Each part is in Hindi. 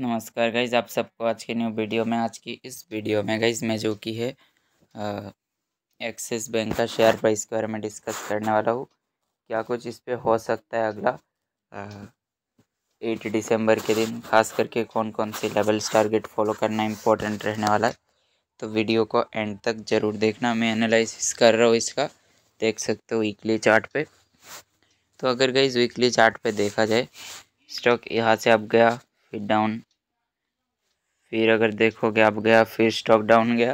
नमस्कार गाइज आप सबको आज की न्यू वीडियो में आज की इस वीडियो में गाइज मैं जो की है एक्सिस बैंक का शेयर प्राइस के बारे में डिस्कस करने वाला हूँ क्या कुछ इस पर हो सकता है अगला एट दिसंबर के दिन खास करके कौन कौन से लेवल्स टारगेट फॉलो करना इम्पोर्टेंट रहने वाला है तो वीडियो को एंड तक ज़रूर देखना मैं एनालाइसिस कर रहा हूँ इसका देख सकते हो वीकली चार्ट पे तो अगर गई वीकली चार्ट पे देखा जाए स्टॉक यहाँ से अब गया फिर डाउन फिर अगर देखोगे आप गया फिर स्टॉक डाउन गया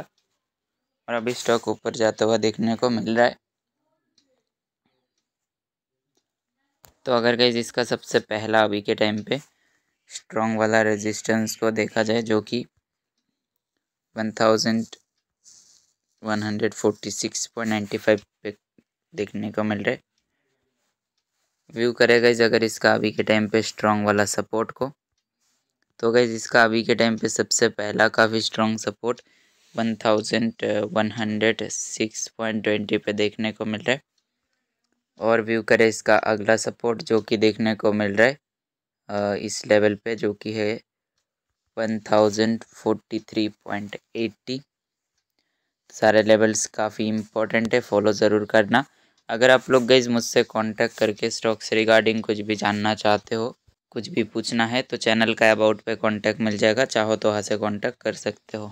और अभी स्टॉक ऊपर जाता हुआ देखने को मिल रहा है तो अगर गई इसका सबसे पहला अभी के टाइम पे स्ट्रॉन्ग वाला रेजिस्टेंस को देखा जाए जो कि one thousand one hundred forty six point ninety five पे देखने को मिल रहा है व्यू करेगा इस अगर इसका अभी के टाइम पे स्ट्रॉन्ग वाला सपोर्ट को तो गैज़ इसका अभी के टाइम पे सबसे पहला काफ़ी strong support one thousand one hundred six point twenty पे देखने को मिल रहा है और व्यू करें इसका अगला सपोर्ट जो कि देखने को मिल रहा है इस लेवल पे जो कि है one thousand forty three point eighty सारे लेवल्स काफ़ी इम्पोर्टेंट है फॉलो ज़रूर करना अगर आप लोग गई मुझसे कांटेक्ट करके स्टॉक्स रिगार्डिंग कुछ भी जानना चाहते हो कुछ भी पूछना है तो चैनल का अबाउट पे कांटेक्ट मिल जाएगा चाहो तो वहाँ से कांटेक्ट कर सकते हो